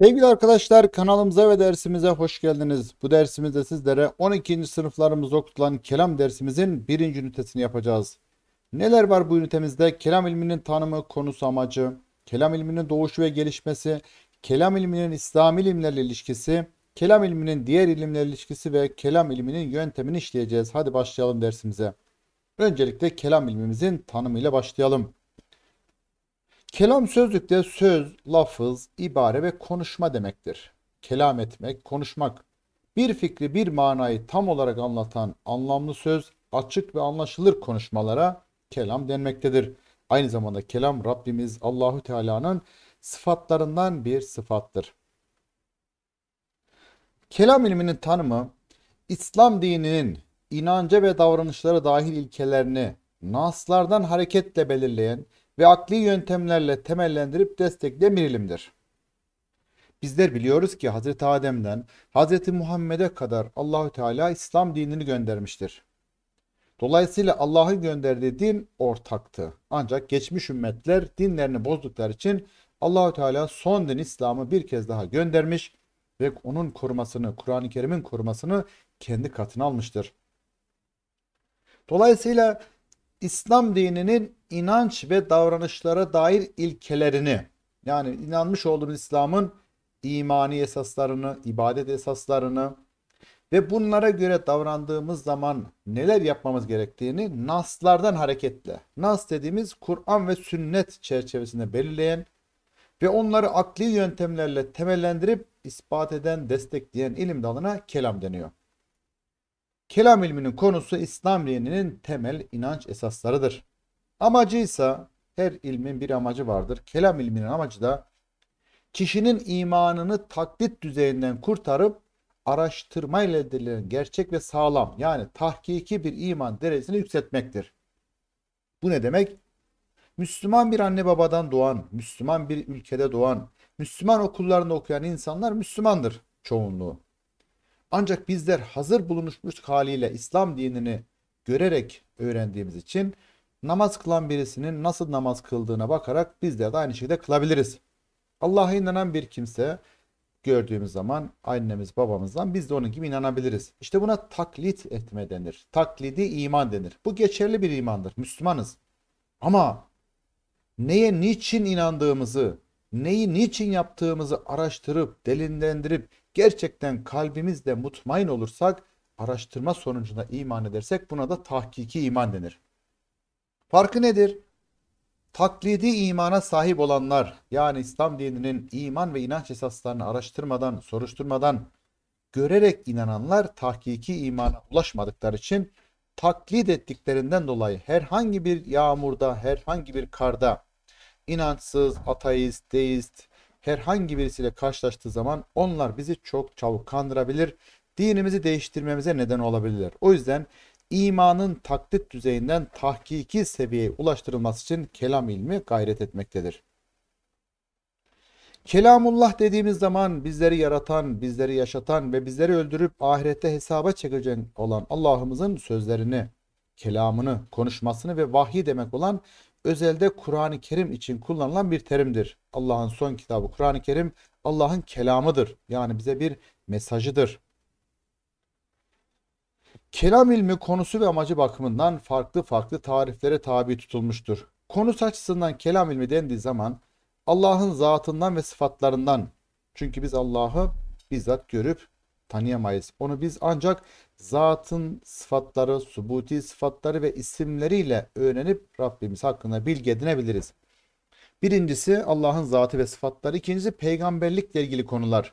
Sevgili arkadaşlar kanalımıza ve dersimize hoş geldiniz. Bu dersimizde sizlere 12. sınıflarımızda okutulan kelam dersimizin birinci ünitesini yapacağız. Neler var bu ünitemizde? Kelam ilminin tanımı, konusu, amacı, kelam ilminin doğuşu ve gelişmesi, kelam ilminin İslam ilimlerle ilişkisi, kelam ilminin diğer ilimlerle ilişkisi ve kelam ilminin yöntemini işleyeceğiz. Hadi başlayalım dersimize. Öncelikle kelam ilmimizin tanımıyla başlayalım. Kelam sözlükte söz, lafız, ibare ve konuşma demektir. Kelam etmek, konuşmak. Bir fikri, bir manayı tam olarak anlatan anlamlı söz, açık ve anlaşılır konuşmalara kelam denmektedir. Aynı zamanda kelam Rabbimiz Allahu Teala'nın sıfatlarından bir sıfattır. Kelam ilminin tanımı İslam dininin inanca ve davranışlara dahil ilkelerini naslardan hareketle belirleyen ve akli yöntemlerle temellendirip destekleyen Bizler biliyoruz ki Hazreti Adem'den Hazreti Muhammed'e kadar Allahü Teala İslam dinini göndermiştir. Dolayısıyla Allah'ın gönderdiği din ortaktı. Ancak geçmiş ümmetler dinlerini bozdukları için Allahü Teala son din İslam'ı bir kez daha göndermiş ve onun korumasını, Kur'an-ı Kerim'in korumasını kendi katına almıştır. Dolayısıyla İslam dininin inanç ve davranışlara dair ilkelerini yani inanmış olduğumuz İslam'ın imani esaslarını, ibadet esaslarını ve bunlara göre davrandığımız zaman neler yapmamız gerektiğini naslardan hareketle, nas dediğimiz Kur'an ve sünnet çerçevesinde belirleyen ve onları akli yöntemlerle temellendirip ispat eden, destekleyen ilim dalına kelam deniyor. Kelam ilminin konusu İslam dininin temel inanç esaslarıdır. Amacı ise her ilmin bir amacı vardır. Kelam ilminin amacı da kişinin imanını taklit düzeyinden kurtarıp araştırma ile elde edilen gerçek ve sağlam yani tahkiki bir iman derecesini yükseltmektir. Bu ne demek? Müslüman bir anne babadan doğan, Müslüman bir ülkede doğan, Müslüman okullarında okuyan insanlar Müslümandır çoğunluğu. Ancak bizler hazır bulunmuş haliyle İslam dinini görerek öğrendiğimiz için namaz kılan birisinin nasıl namaz kıldığına bakarak bizler de aynı şekilde kılabiliriz. Allah'a inanan bir kimse gördüğümüz zaman annemiz babamızdan biz de onun gibi inanabiliriz. İşte buna taklit etme denir. Taklidi iman denir. Bu geçerli bir imandır. Müslümanız. Ama neye niçin inandığımızı, neyi niçin yaptığımızı araştırıp, delinlendirip, gerçekten kalbimizde mutmain olursak, araştırma sonucunda iman edersek buna da tahkiki iman denir. Farkı nedir? Taklidi imana sahip olanlar yani İslam dininin iman ve inanç esaslarını araştırmadan, soruşturmadan görerek inananlar tahkiki imana ulaşmadıkları için taklit ettiklerinden dolayı herhangi bir yağmurda, herhangi bir karda inançsız, ateist, deist, herhangi birisiyle karşılaştığı zaman onlar bizi çok çabuk kandırabilir, dinimizi değiştirmemize neden olabilirler. O yüzden imanın taklit düzeyinden tahkiki seviyeye ulaştırılması için kelam ilmi gayret etmektedir. Kelamullah dediğimiz zaman bizleri yaratan, bizleri yaşatan ve bizleri öldürüp ahirette hesaba çekecek olan Allah'ımızın sözlerini, kelamını, konuşmasını ve vahiy demek olan özelde Kur'an-ı Kerim için kullanılan bir terimdir. Allah'ın son kitabı Kur'an-ı Kerim Allah'ın kelamıdır. Yani bize bir mesajıdır. Kelam ilmi konusu ve amacı bakımından farklı farklı tariflere tabi tutulmuştur. Konusu açısından kelam ilmi dendiği zaman Allah'ın zatından ve sıfatlarından çünkü biz Allah'ı bizzat görüp tanıyamayız. Onu biz ancak zatın sıfatları, subuti sıfatları ve isimleriyle öğrenip Rabbimiz hakkında bilgi edinebiliriz. Birincisi Allah'ın zatı ve sıfatları, ikincisi peygamberlikle ilgili konular.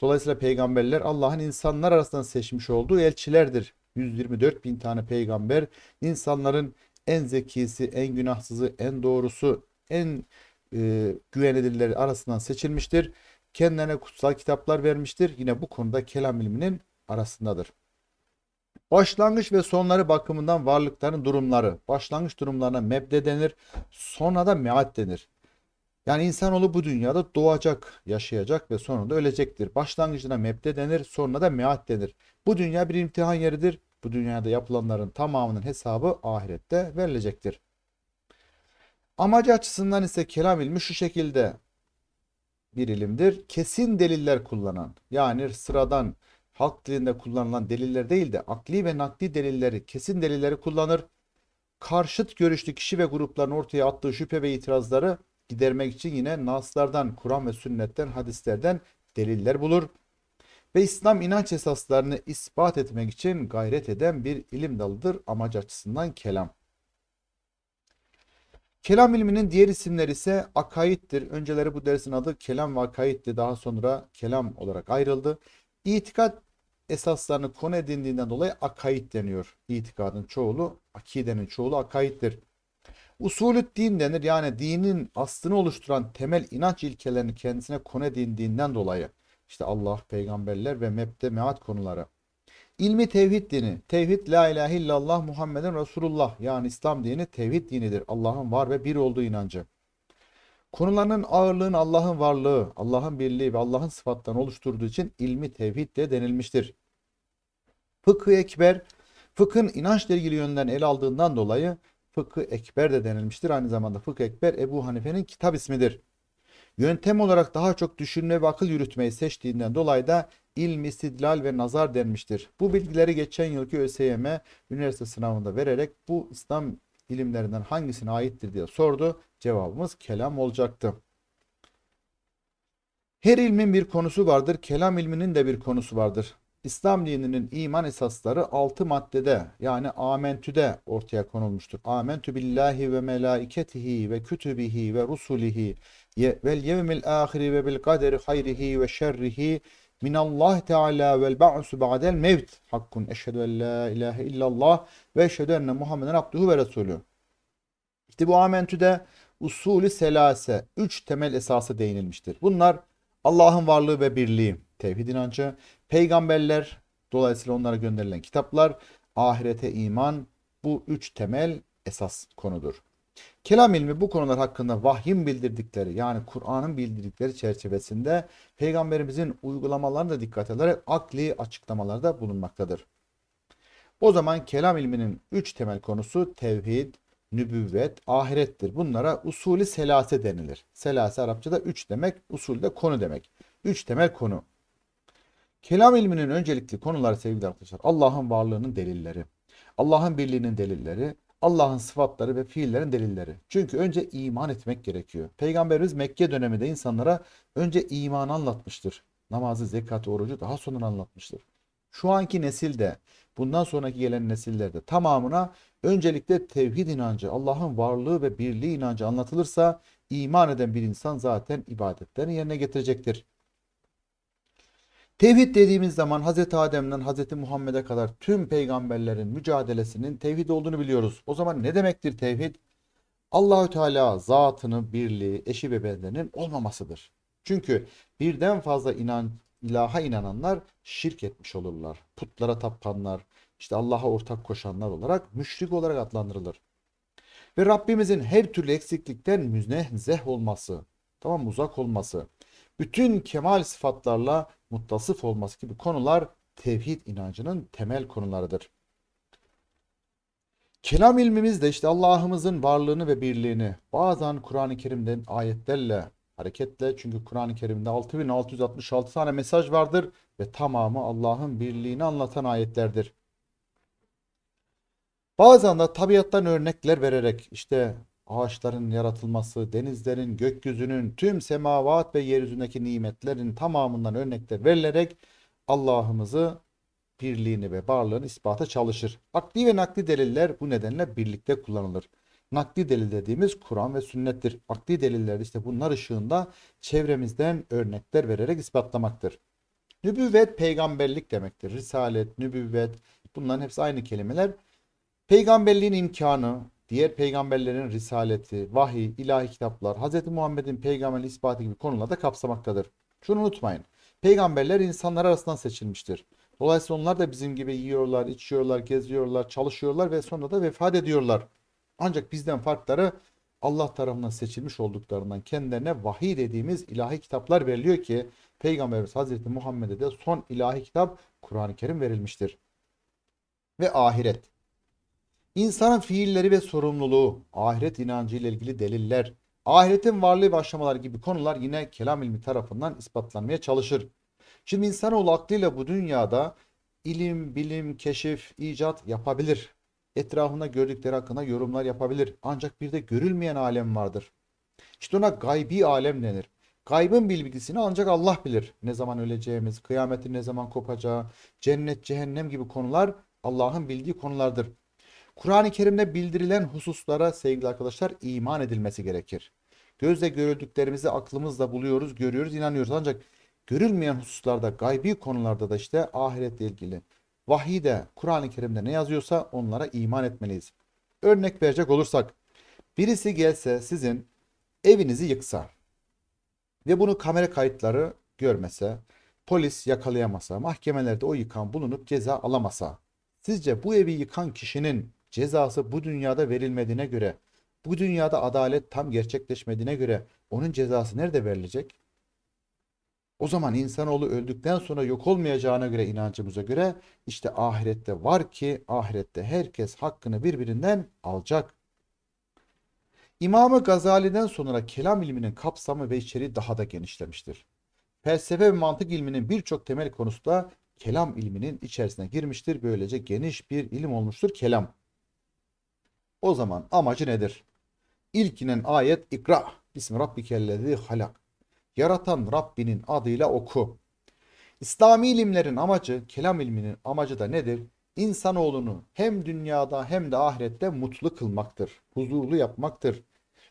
Dolayısıyla peygamberler Allah'ın insanlar arasından seçmiş olduğu elçilerdir. 124 bin tane peygamber insanların en zekisi, en günahsızı, en doğrusu, en e, güvenilirleri arasından seçilmiştir. Kendilerine kutsal kitaplar vermiştir. Yine bu konuda kelam ilminin arasındadır. Başlangıç ve sonları bakımından varlıkların durumları. Başlangıç durumlarına mebde denir. Sonra da meat denir. Yani insanoğlu bu dünyada doğacak, yaşayacak ve sonunda ölecektir. Başlangıcına mebde denir, sonra da meat denir. Bu dünya bir imtihan yeridir. Bu dünyada yapılanların tamamının hesabı ahirette verilecektir. Amacı açısından ise kelam ilmi şu şekilde bir ilimdir. Kesin deliller kullanan yani sıradan halk dilinde kullanılan deliller değil de akli ve nakli delilleri, kesin delilleri kullanır. Karşıt görüşlü kişi ve grupların ortaya attığı şüphe ve itirazları gidermek için yine naslardan, Kur'an ve sünnetten, hadislerden deliller bulur. Ve İslam inanç esaslarını ispat etmek için gayret eden bir ilim dalıdır amaç açısından kelam. Kelam ilminin diğer isimleri ise akaittir. Önceleri bu dersin adı kelam ve akaitti. Daha sonra kelam olarak ayrıldı. İtikat esaslarını konu edindiğinden dolayı akaid deniyor. İtikadın çoğulu, akidenin çoğulu akaittir. Usulü din denir. Yani dinin aslını oluşturan temel inanç ilkelerini kendisine konu edindiğinden dolayı. İşte Allah, peygamberler ve mebde meat konuları. İlmi tevhid dini. Tevhid la ilahe illallah Muhammeden Resulullah yani İslam dini tevhid dinidir. Allah'ın var ve bir olduğu inancı. Konularının ağırlığın Allah'ın varlığı, Allah'ın birliği ve Allah'ın sıfattan oluşturduğu için ilmi tevhid de denilmiştir. Fıkı Ekber, fıkhın inançla ilgili yönden ele aldığından dolayı Fıkı Ekber de denilmiştir. Aynı zamanda Fıkı Ekber Ebu Hanife'nin kitap ismidir. Yöntem olarak daha çok düşünme ve akıl yürütmeyi seçtiğinden dolayı da ilm, istidlal ve nazar denmiştir. Bu bilgileri geçen yılki ÖSYM üniversite sınavında vererek bu İslam ilimlerinden hangisine aittir diye sordu. Cevabımız kelam olacaktı. Her ilmin bir konusu vardır, kelam ilminin de bir konusu vardır. İslam dininin iman esasları 6 maddede yani amentüde ortaya konulmuştur. Amentü billahi ve melaiketihi ve kütübihi ve rusulihi ve yevmil ahiri ve bil kaderi hayrihi ve şerrihi Min Allah teala vel ba'su ba'del mevt hakkun. Eşhedü en la ilahe illallah ve eşhedü enne Muhammeden abduhu ve resulü. İşte bu amentüde usulü selase, üç temel esası değinilmiştir. Bunlar Allah'ın varlığı ve birliği, tevhid inancı, peygamberler, dolayısıyla onlara gönderilen kitaplar, ahirete iman, bu üç temel esas konudur. Kelam ilmi bu konular hakkında vahyin bildirdikleri yani Kur'an'ın bildirdikleri çerçevesinde peygamberimizin uygulamalarını da dikkat ederek akli açıklamalarda bulunmaktadır. O zaman kelam ilminin üç temel konusu tevhid, nübüvvet, ahirettir. Bunlara usulü selase denilir. Selase Arapçada üç demek, usul de konu demek. Üç temel konu. Kelam ilminin öncelikli konuları sevgili arkadaşlar Allah'ın varlığının delilleri, Allah'ın birliğinin delilleri, Allah'ın sıfatları ve fiillerin delilleri. Çünkü önce iman etmek gerekiyor. Peygamberimiz Mekke döneminde insanlara önce iman anlatmıştır. Namazı, zekatı, orucu daha sonra anlatmıştır. Şu anki nesilde, bundan sonraki gelen nesillerde tamamına öncelikle tevhid inancı, Allah'ın varlığı ve birliği inancı anlatılırsa iman eden bir insan zaten ibadetlerini yerine getirecektir. Tevhid dediğimiz zaman Hz. Adem'den Hz. Muhammed'e kadar tüm peygamberlerin mücadelesinin tevhid olduğunu biliyoruz. O zaman ne demektir tevhid? Allahü Teala zatını, birliği, eşi ve benderinin olmamasıdır. Çünkü birden fazla inan, ilaha inananlar şirk etmiş olurlar. Putlara tapanlar, işte Allah'a ortak koşanlar olarak müşrik olarak adlandırılır. Ve Rabbimizin her türlü eksiklikten münezzeh olması, tamam uzak olması, bütün kemal sıfatlarla muttasıf olması gibi konular tevhid inancının temel konularıdır. Kelam ilmimiz de işte Allah'ımızın varlığını ve birliğini bazen Kur'an-ı Kerim'den ayetlerle, hareketle çünkü Kur'an-ı Kerim'de 6666 tane mesaj vardır ve tamamı Allah'ın birliğini anlatan ayetlerdir. Bazen de tabiattan örnekler vererek işte ağaçların yaratılması, denizlerin, gökyüzünün, tüm semavat ve yeryüzündeki nimetlerin tamamından örnekler verilerek Allah'ımızı birliğini ve varlığını ispata çalışır. Akli ve nakli deliller bu nedenle birlikte kullanılır. Nakli delil dediğimiz Kur'an ve sünnettir. Akli deliller işte bunlar ışığında çevremizden örnekler vererek ispatlamaktır. Nübüvvet peygamberlik demektir. Risalet, nübüvvet bunların hepsi aynı kelimeler. Peygamberliğin imkanı, diğer peygamberlerin risaleti, vahiy, ilahi kitaplar, Hz. Muhammed'in peygamberliği ispatı gibi konularda kapsamaktadır. Şunu unutmayın. Peygamberler insanlar arasından seçilmiştir. Dolayısıyla onlar da bizim gibi yiyorlar, içiyorlar, geziyorlar, çalışıyorlar ve sonra da vefat ediyorlar. Ancak bizden farkları Allah tarafından seçilmiş olduklarından kendilerine vahiy dediğimiz ilahi kitaplar veriliyor ki Peygamberimiz Hazreti Muhammed'e de son ilahi kitap Kur'an-ı Kerim verilmiştir. Ve ahiret. İnsanın fiilleri ve sorumluluğu, ahiret inancı ile ilgili deliller, ahiretin varlığı ve aşamalar gibi konular yine kelam ilmi tarafından ispatlanmaya çalışır. Şimdi insanoğlu aklıyla bu dünyada ilim, bilim, keşif, icat yapabilir. Etrafında gördükleri hakkında yorumlar yapabilir. Ancak bir de görülmeyen alem vardır. İşte ona gaybi alem denir. Gaybın bilgisini ancak Allah bilir. Ne zaman öleceğimiz, kıyametin ne zaman kopacağı, cennet, cehennem gibi konular Allah'ın bildiği konulardır. Kur'an-ı Kerim'de bildirilen hususlara sevgili arkadaşlar iman edilmesi gerekir. Gözle görüldüklerimizi aklımızla buluyoruz, görüyoruz, inanıyoruz. Ancak görülmeyen hususlarda, gaybi konularda da işte ahiretle ilgili vahide, Kur'an-ı Kerim'de ne yazıyorsa onlara iman etmeliyiz. Örnek verecek olursak, birisi gelse sizin evinizi yıksa ve bunu kamera kayıtları görmese, polis yakalayamasa, mahkemelerde o yıkan bulunup ceza alamasa, sizce bu evi yıkan kişinin cezası bu dünyada verilmediğine göre, bu dünyada adalet tam gerçekleşmediğine göre onun cezası nerede verilecek? O zaman insanoğlu öldükten sonra yok olmayacağına göre inancımıza göre işte ahirette var ki ahirette herkes hakkını birbirinden alacak. İmamı Gazali'den sonra kelam ilminin kapsamı ve içeriği daha da genişlemiştir. Felsefe ve mantık ilminin birçok temel konusu da kelam ilminin içerisine girmiştir. Böylece geniş bir ilim olmuştur kelam. O zaman amacı nedir? İlkinen ayet ikra. Bismi rabbikellezi halak. Yaratan Rabbinin adıyla oku. İslami ilimlerin amacı, kelam ilminin amacı da nedir? İnsanoğlunu hem dünyada hem de ahirette mutlu kılmaktır. Huzurlu yapmaktır.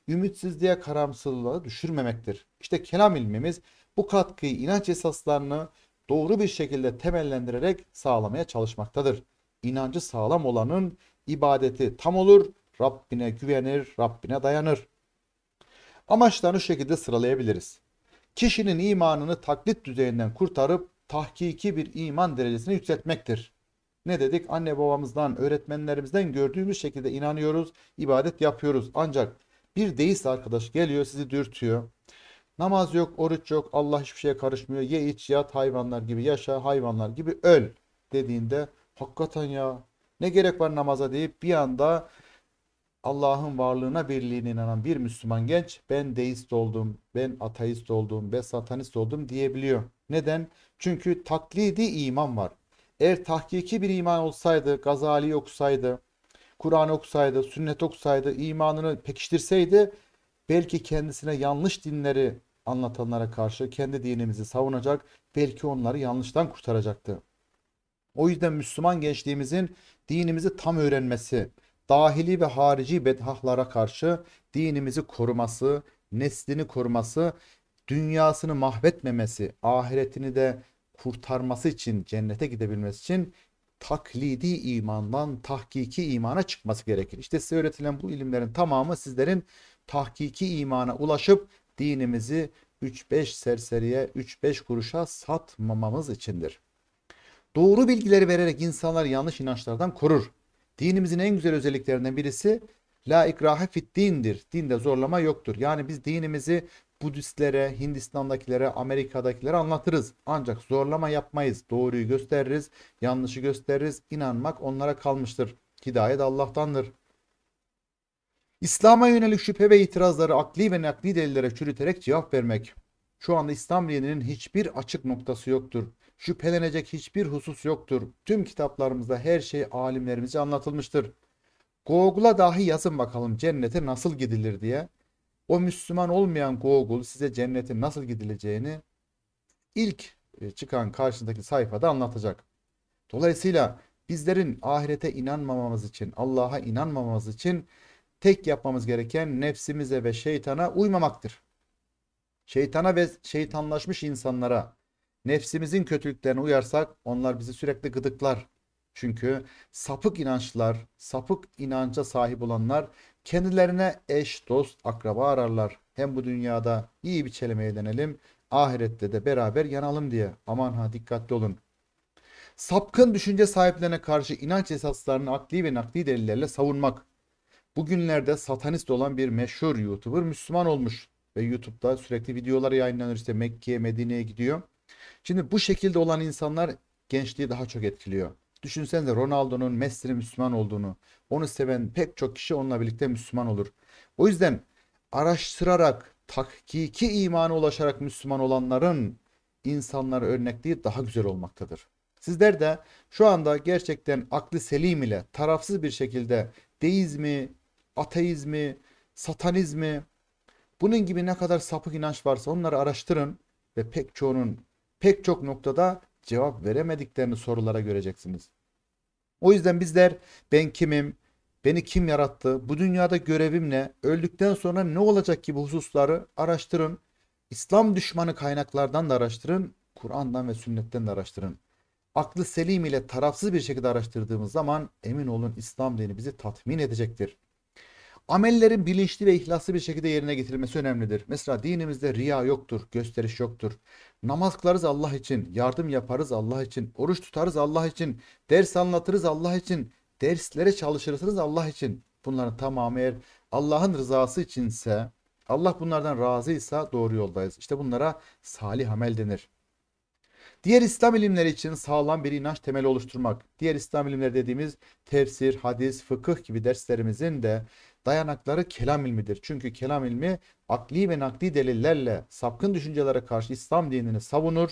Ümitsizliğe, karamsızlığa düşürmemektir. İşte kelam ilmimiz bu katkıyı inanç esaslarını doğru bir şekilde temellendirerek sağlamaya çalışmaktadır. İnancı sağlam olanın ibadeti tam olur, Rabbine güvenir, Rabbine dayanır. Amaçlarını şu şekilde sıralayabiliriz. Kişinin imanını taklit düzeyinden kurtarıp tahkiki bir iman derecesini yükseltmektir. Ne dedik? Anne babamızdan, öğretmenlerimizden gördüğümüz şekilde inanıyoruz, ibadet yapıyoruz. Ancak bir deist arkadaş geliyor sizi dürtüyor. Namaz yok, oruç yok, Allah hiçbir şeye karışmıyor. Ye iç yat hayvanlar gibi yaşa, hayvanlar gibi öl dediğinde hakikaten ya ne gerek var namaza deyip bir anda Allah'ın varlığına birliğine inanan bir Müslüman genç ben deist oldum, ben ateist oldum, ben satanist oldum diyebiliyor. Neden? Çünkü taklidi iman var. Eğer tahkiki bir iman olsaydı, Gazali okusaydı, Kur'an okusaydı, sünnet okusaydı, imanını pekiştirseydi belki kendisine yanlış dinleri anlatanlara karşı kendi dinimizi savunacak, belki onları yanlıştan kurtaracaktı. O yüzden Müslüman gençliğimizin dinimizi tam öğrenmesi, dahili ve harici bedhahlara karşı dinimizi koruması, neslini koruması, dünyasını mahvetmemesi, ahiretini de kurtarması için, cennete gidebilmesi için taklidi imandan tahkiki imana çıkması gerekir. İşte size öğretilen bu ilimlerin tamamı sizlerin tahkiki imana ulaşıp dinimizi 3-5 serseriye, 3-5 kuruşa satmamamız içindir. Doğru bilgileri vererek insanlar yanlış inançlardan korur. Dinimizin en güzel özelliklerinden birisi la ikrahe fit dindir. Dinde zorlama yoktur. Yani biz dinimizi Budistlere, Hindistan'dakilere, Amerika'dakilere anlatırız. Ancak zorlama yapmayız. Doğruyu gösteririz, yanlışı gösteririz. İnanmak onlara kalmıştır. Hidayet Allah'tandır. İslam'a yönelik şüphe ve itirazları akli ve nakli delillere çürüterek cevap vermek. Şu anda İslam dininin hiçbir açık noktası yoktur. Şüphelenecek hiçbir husus yoktur. Tüm kitaplarımızda her şey alimlerimize anlatılmıştır. Google'a dahi yazın bakalım cennete nasıl gidilir diye. O Müslüman olmayan Google size cennete nasıl gidileceğini ilk e, çıkan karşındaki sayfada anlatacak. Dolayısıyla bizlerin ahirete inanmamamız için, Allah'a inanmamamız için tek yapmamız gereken nefsimize ve şeytana uymamaktır. Şeytana ve şeytanlaşmış insanlara, Nefsimizin kötülüklerine uyarsak onlar bizi sürekli gıdıklar. Çünkü sapık inançlar, sapık inanca sahip olanlar kendilerine eş, dost, akraba ararlar. Hem bu dünyada iyi bir çelime eğlenelim, ahirette de beraber yanalım diye. Aman ha dikkatli olun. Sapkın düşünce sahiplerine karşı inanç esaslarını akli ve nakli delillerle savunmak. Bugünlerde satanist olan bir meşhur YouTuber Müslüman olmuş ve YouTube'da sürekli videolar yayınlanır işte Mekke'ye, Medine'ye gidiyor. Şimdi bu şekilde olan insanlar gençliği daha çok etkiliyor. Düşünsenize Ronaldo'nun, Messi'nin Müslüman olduğunu, onu seven pek çok kişi onunla birlikte Müslüman olur. O yüzden araştırarak, takiki imana ulaşarak Müslüman olanların insanlara örnekliği daha güzel olmaktadır. Sizler de şu anda gerçekten aklı selim ile tarafsız bir şekilde deizmi, ateizmi, satanizmi bunun gibi ne kadar sapık inanç varsa onları araştırın ve pek çoğunun pek çok noktada cevap veremediklerini sorulara göreceksiniz. O yüzden bizler ben kimim, beni kim yarattı, bu dünyada görevim ne, öldükten sonra ne olacak gibi hususları araştırın. İslam düşmanı kaynaklardan da araştırın, Kur'an'dan ve sünnetten de araştırın. Aklı selim ile tarafsız bir şekilde araştırdığımız zaman emin olun İslam dini bizi tatmin edecektir. Amellerin bilinçli ve ihlaslı bir şekilde yerine getirilmesi önemlidir. Mesela dinimizde riya yoktur, gösteriş yoktur. Namaz kılarız Allah için, yardım yaparız Allah için, oruç tutarız Allah için, ders anlatırız Allah için, derslere çalışırsınız Allah için. Bunların tamamı eğer Allah'ın rızası içinse, Allah bunlardan razıysa doğru yoldayız. İşte bunlara salih amel denir. Diğer İslam ilimleri için sağlam bir inanç temeli oluşturmak. Diğer İslam ilimleri dediğimiz tefsir, hadis, fıkıh gibi derslerimizin de dayanakları kelam ilmidir. Çünkü kelam ilmi akli ve nakli delillerle sapkın düşüncelere karşı İslam dinini savunur,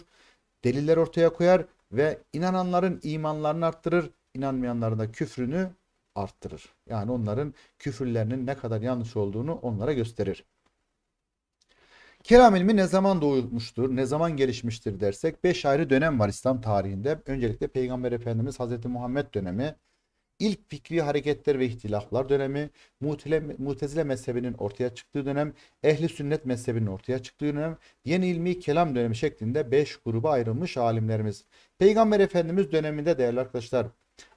deliller ortaya koyar ve inananların imanlarını arttırır, inanmayanların da küfrünü arttırır. Yani onların küfürlerinin ne kadar yanlış olduğunu onlara gösterir. Kelam ilmi ne zaman doğmuştur, ne zaman gelişmiştir dersek 5 ayrı dönem var İslam tarihinde. Öncelikle Peygamber Efendimiz Hazreti Muhammed dönemi, İlk fikri hareketler ve ihtilaflar dönemi, mutile, mutezile mezhebinin ortaya çıktığı dönem, ehli sünnet mezhebinin ortaya çıktığı dönem, yeni ilmi kelam dönemi şeklinde 5 gruba ayrılmış alimlerimiz. Peygamber Efendimiz döneminde değerli arkadaşlar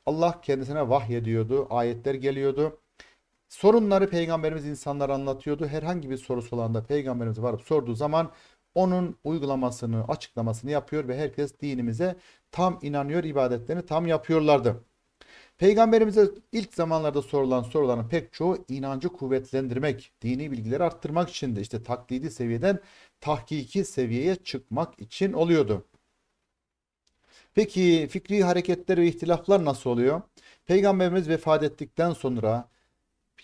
Allah kendisine vahyediyordu, ayetler geliyordu. Sorunları peygamberimiz insanlara anlatıyordu. Herhangi bir sorusu olan da peygamberimize varıp sorduğu zaman onun uygulamasını, açıklamasını yapıyor ve herkes dinimize tam inanıyor, ibadetlerini tam yapıyorlardı. Peygamberimize ilk zamanlarda sorulan soruların pek çoğu inancı kuvvetlendirmek, dini bilgileri arttırmak için de işte taklidi seviyeden tahkiki seviyeye çıkmak için oluyordu. Peki fikri hareketler ve ihtilaflar nasıl oluyor? Peygamberimiz vefat ettikten sonra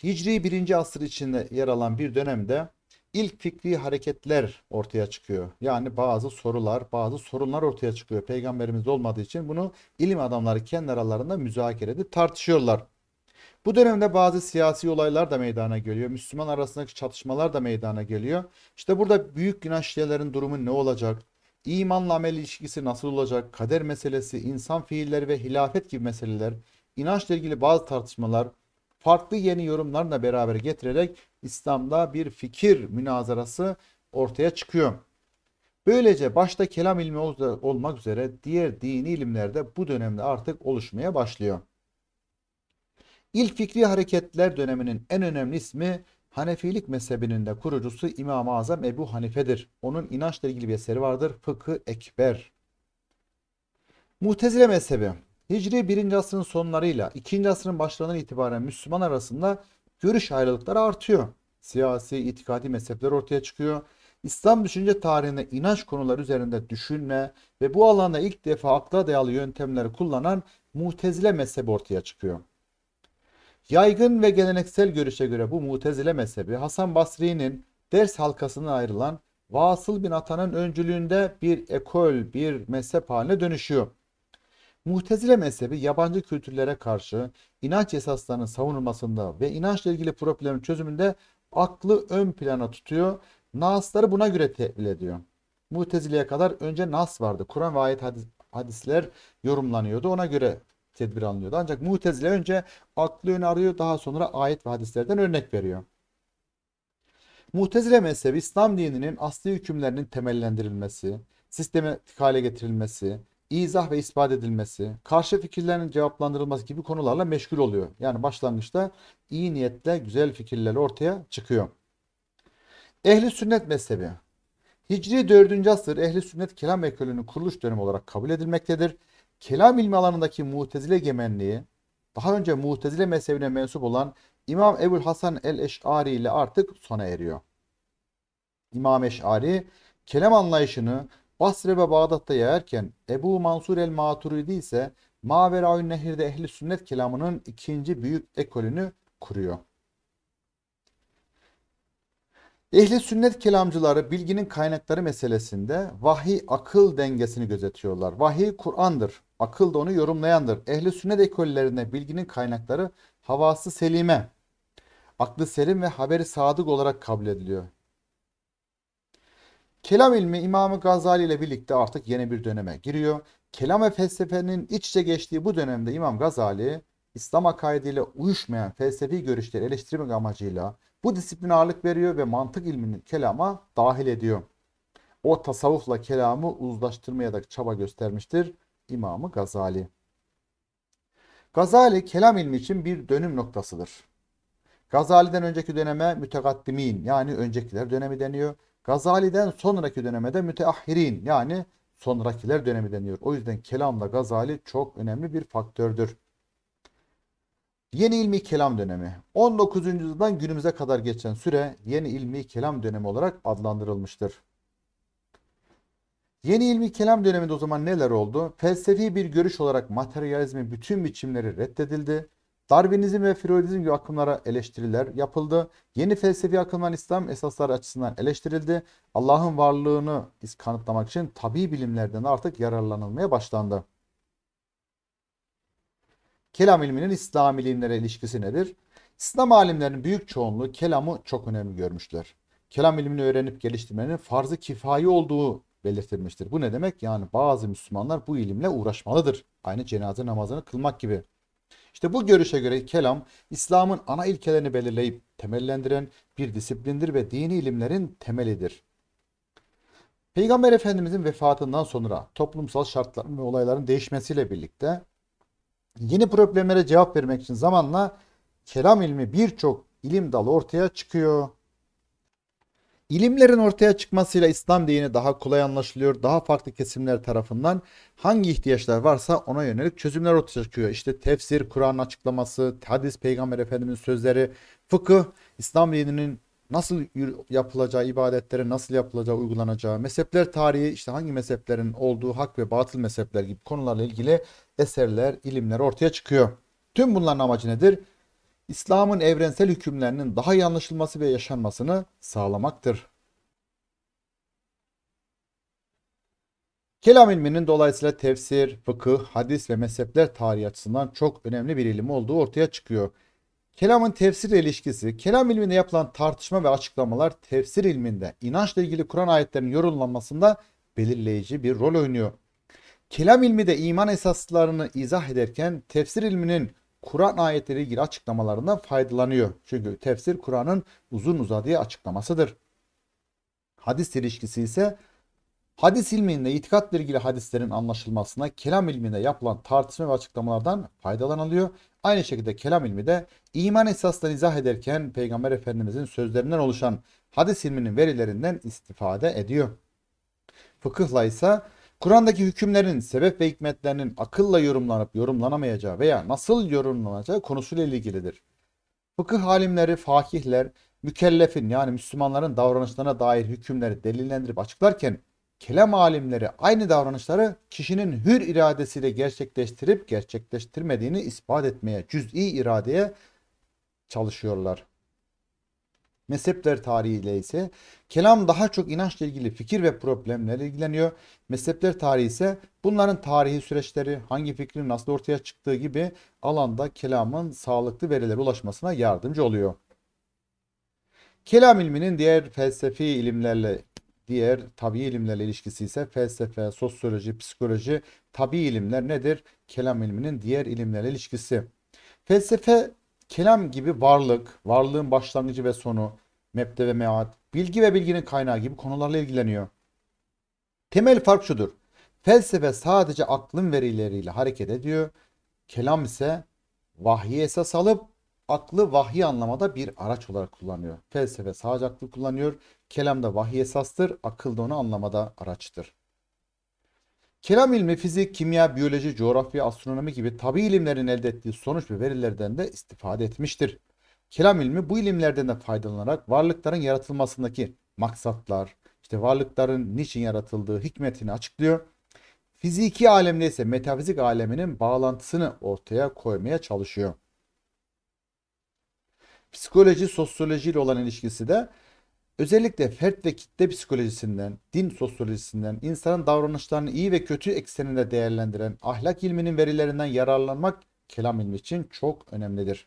Hicri 1. asır içinde yer alan bir dönemde ilk fikri hareketler ortaya çıkıyor. Yani bazı sorular, bazı sorunlar ortaya çıkıyor. Peygamberimiz olmadığı için bunu ilim adamları kendi aralarında müzakere edip tartışıyorlar. Bu dönemde bazı siyasi olaylar da meydana geliyor. Müslüman arasındaki çatışmalar da meydana geliyor. İşte burada büyük günah şiirlerin durumu ne olacak? İmanla amel ilişkisi nasıl olacak? Kader meselesi, insan fiilleri ve hilafet gibi meseleler, inançla ilgili bazı tartışmalar, farklı yeni yorumlarla beraber getirerek İslam'da bir fikir münazarası ortaya çıkıyor. Böylece başta kelam ilmi olmak üzere diğer dini ilimlerde bu dönemde artık oluşmaya başlıyor. İlk fikri hareketler döneminin en önemli ismi Hanefilik mezhebinin de kurucusu İmam-ı Azam Ebu Hanife'dir. Onun inançla ilgili bir eseri vardır. Fıkı Ekber. Muhtezile mezhebi Hicri 1. asrın sonlarıyla 2. asrın başlarından itibaren Müslüman arasında görüş ayrılıkları artıyor. Siyasi, itikadi mezhepler ortaya çıkıyor. İslam düşünce tarihine inanç konuları üzerinde düşünme ve bu alanda ilk defa akla dayalı yöntemleri kullanan mutezile mezhebi ortaya çıkıyor. Yaygın ve geleneksel görüşe göre bu mutezile mezhebi Hasan Basri'nin ders halkasına ayrılan Vasıl bin Atan'ın öncülüğünde bir ekol, bir mezhep haline dönüşüyor. Muhtezile mezhebi yabancı kültürlere karşı inanç esaslarının savunulmasında ve inançla ilgili problemlerin çözümünde aklı ön plana tutuyor. Nasları buna göre tevil ediyor. Muhtezileye kadar önce nas vardı. Kur'an ve ayet hadis, hadisler yorumlanıyordu. Ona göre tedbir alınıyordu. Ancak Mutezile önce aklı ön arıyor. Daha sonra ayet ve hadislerden örnek veriyor. Muhtezile mezhebi İslam dininin asli hükümlerinin temellendirilmesi, sisteme hale getirilmesi, izah ve ispat edilmesi, karşı fikirlerin cevaplandırılması gibi konularla meşgul oluyor. Yani başlangıçta iyi niyetle güzel fikirler ortaya çıkıyor. Ehli sünnet mezhebi. Hicri 4. asır ehli sünnet kelam ekolünün kuruluş dönemi olarak kabul edilmektedir. Kelam ilmi alanındaki mutezile gemenliği, daha önce mutezile mezhebine mensup olan İmam Ebul Hasan el-Eş'ari ile artık sona eriyor. İmam Eş'ari, kelam anlayışını Basre ve Bağdat'ta yayarken Ebu Mansur el-Maturidi ise Maveraün Nehir'de ehli sünnet kelamının ikinci büyük ekolünü kuruyor. Ehli sünnet kelamcıları bilginin kaynakları meselesinde vahiy akıl dengesini gözetiyorlar. Vahiy Kur'an'dır. Akıl da onu yorumlayandır. Ehli sünnet ekollerinde bilginin kaynakları havası selime, aklı selim ve haberi sadık olarak kabul ediliyor. Kelam ilmi İmam Gazali ile birlikte artık yeni bir döneme giriyor. Kelam ve felsefenin iç içe geçtiği bu dönemde İmam Gazali İslam akaidiyle uyuşmayan felsefi görüşleri eleştirmek amacıyla bu disiplin ağırlık veriyor ve mantık ilmini kelama dahil ediyor. O tasavvufla kelamı uzlaştırmaya da çaba göstermiştir İmam Gazali. Gazali kelam ilmi için bir dönüm noktasıdır. Gazali'den önceki döneme mütekaddimin yani öncekiler dönemi deniyor. Gazali'den sonraki döneme de müteahhirin yani sonrakiler dönemi deniyor. O yüzden kelamla Gazali çok önemli bir faktördür. Yeni ilmi kelam dönemi 19. yüzyıldan günümüze kadar geçen süre yeni ilmi kelam dönemi olarak adlandırılmıştır. Yeni ilmi kelam döneminde o zaman neler oldu? Felsefi bir görüş olarak materyalizmin bütün biçimleri reddedildi. Darwinizm ve Freudizm gibi akımlara eleştiriler yapıldı. Yeni felsefi akımlar İslam esasları açısından eleştirildi. Allah'ın varlığını kanıtlamak için tabi bilimlerden artık yararlanılmaya başlandı. Kelam ilminin İslam ilimlere ilişkisi nedir? İslam alimlerinin büyük çoğunluğu kelamı çok önemli görmüşler. Kelam ilmini öğrenip geliştirmenin farzı kifayi olduğu belirtilmiştir. Bu ne demek? Yani bazı Müslümanlar bu ilimle uğraşmalıdır. Aynı cenaze namazını kılmak gibi. İşte bu görüşe göre kelam İslam'ın ana ilkelerini belirleyip temellendiren bir disiplindir ve dini ilimlerin temelidir. Peygamber Efendimizin vefatından sonra toplumsal şartların ve olayların değişmesiyle birlikte yeni problemlere cevap vermek için zamanla kelam ilmi birçok ilim dalı ortaya çıkıyor. İlimlerin ortaya çıkmasıyla İslam dini daha kolay anlaşılıyor. Daha farklı kesimler tarafından hangi ihtiyaçlar varsa ona yönelik çözümler ortaya çıkıyor. İşte tefsir, Kur'an açıklaması, hadis, peygamber efendimizin sözleri, fıkıh, İslam dininin nasıl yapılacağı, ibadetlere nasıl yapılacağı, uygulanacağı, mezhepler tarihi, işte hangi mezheplerin olduğu hak ve batıl mezhepler gibi konularla ilgili eserler, ilimler ortaya çıkıyor. Tüm bunların amacı nedir? İslam'ın evrensel hükümlerinin daha iyi anlaşılması ve yaşanmasını sağlamaktır. Kelam ilminin dolayısıyla tefsir, fıkıh, hadis ve mezhepler tarihi açısından çok önemli bir ilim olduğu ortaya çıkıyor. Kelamın tefsir ilişkisi, kelam ilminde yapılan tartışma ve açıklamalar tefsir ilminde inançla ilgili Kur'an ayetlerinin yorumlanmasında belirleyici bir rol oynuyor. Kelam ilmi de iman esaslarını izah ederken tefsir ilminin Kur'an ayetleri ilgili açıklamalarından faydalanıyor. Çünkü tefsir Kur'an'ın uzun uzadıya açıklamasıdır. Hadis ilişkisi ise hadis ilminde itikatla ilgili hadislerin anlaşılmasına kelam ilminde yapılan tartışma ve açıklamalardan faydalanılıyor. Aynı şekilde kelam ilmi de iman esaslarını izah ederken Peygamber Efendimizin sözlerinden oluşan hadis ilminin verilerinden istifade ediyor. Fıkıhla ise Kur'an'daki hükümlerin sebep ve hikmetlerinin akılla yorumlanıp yorumlanamayacağı veya nasıl yorumlanacağı konusuyla ilgilidir. Fıkıh alimleri, fakihler, mükellefin yani Müslümanların davranışlarına dair hükümleri delillendirip açıklarken kelam alimleri aynı davranışları kişinin hür iradesiyle gerçekleştirip gerçekleştirmediğini ispat etmeye, cüz'i iradeye çalışıyorlar. Mezhepler tarihiyle ise kelam daha çok inançla ilgili fikir ve problemlerle ilgileniyor. Mezhepler tarihi ise bunların tarihi süreçleri, hangi fikrin nasıl ortaya çıktığı gibi alanda kelamın sağlıklı verilere ulaşmasına yardımcı oluyor. Kelam ilminin diğer felsefi ilimlerle Diğer tabi ilimlerle ilişkisi ise felsefe, sosyoloji, psikoloji, tabi ilimler nedir? Kelam ilminin diğer ilimlerle ilişkisi. Felsefe Kelam gibi varlık, varlığın başlangıcı ve sonu, mebde ve mead, bilgi ve bilginin kaynağı gibi konularla ilgileniyor. Temel fark şudur. Felsefe sadece aklın verileriyle hareket ediyor. Kelam ise vahyi esas alıp aklı vahyi anlamada bir araç olarak kullanıyor. Felsefe sadece aklı kullanıyor. Kelam da vahyi esastır. Akıl da onu anlamada araçtır. Kelam ilmi, fizik, kimya, biyoloji, coğrafya, astronomi gibi tabi ilimlerin elde ettiği sonuç ve verilerden de istifade etmiştir. Kelam ilmi bu ilimlerden de faydalanarak varlıkların yaratılmasındaki maksatlar, işte varlıkların niçin yaratıldığı hikmetini açıklıyor. Fiziki alemde ise metafizik aleminin bağlantısını ortaya koymaya çalışıyor. Psikoloji, sosyoloji ile olan ilişkisi de Özellikle fert ve kitle psikolojisinden, din sosyolojisinden, insanın davranışlarını iyi ve kötü ekseninde değerlendiren ahlak ilminin verilerinden yararlanmak kelam ilmi için çok önemlidir.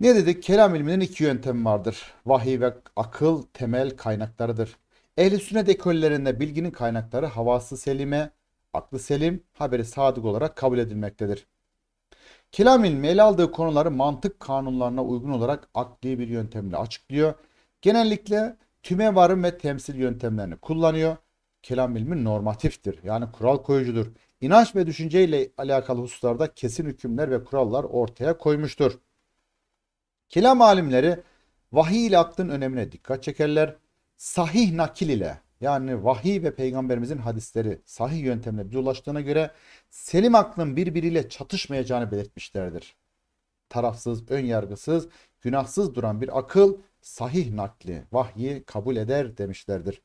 Ne dedik? Kelam ilminin iki yöntemi vardır. Vahiy ve akıl temel kaynaklarıdır. Ehl-i sünnet ekollerinde bilginin kaynakları havası selime, aklı selim, haberi sadık olarak kabul edilmektedir. Kelam ilmi ele aldığı konuları mantık kanunlarına uygun olarak akli bir yöntemle açıklıyor. Genellikle tüme varım ve temsil yöntemlerini kullanıyor. Kelam ilmi normatiftir. Yani kural koyucudur. İnanç ve düşünceyle alakalı hususlarda kesin hükümler ve kurallar ortaya koymuştur. Kelam alimleri vahiy ile aklın önemine dikkat çekerler. Sahih nakil ile yani vahiy ve peygamberimizin hadisleri sahih yöntemle bize ulaştığına göre selim aklın birbiriyle çatışmayacağını belirtmişlerdir. Tarafsız, ön yargısız, günahsız duran bir akıl sahih nakli, vahyi kabul eder demişlerdir.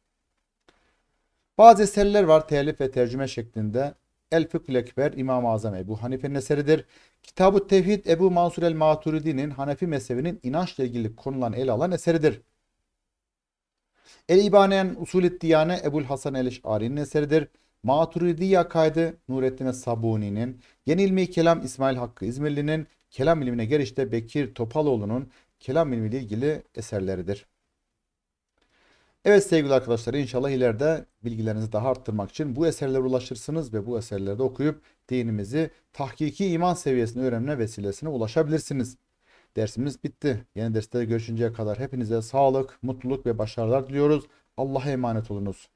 Bazı eserler var telif ve tercüme şeklinde. El Fıkhül Ekber İmam-ı Azam Ebu Hanife'nin eseridir. Kitab-ı Tevhid Ebu Mansur el Maturidi'nin Hanefi mezhebinin inançla ilgili konulan ele alan eseridir. El-İbanen usulü Diyane Ebul Hasan el-Eş'ari'nin eseridir. Maturidiya kaydı Nurettin Sabuni'nin, Yeni ilmi Kelam İsmail Hakkı İzmirli'nin, Kelam ilmine girişte Bekir Topaloğlu'nun kelam ilmiyle ilgili eserleridir. Evet sevgili arkadaşlar inşallah ileride bilgilerinizi daha arttırmak için bu eserlere ulaşırsınız ve bu eserlerde okuyup dinimizi tahkiki iman seviyesine öğrenme vesilesine ulaşabilirsiniz. Dersimiz bitti. Yeni derste görüşünceye kadar hepinize sağlık, mutluluk ve başarılar diliyoruz. Allah'a emanet olunuz.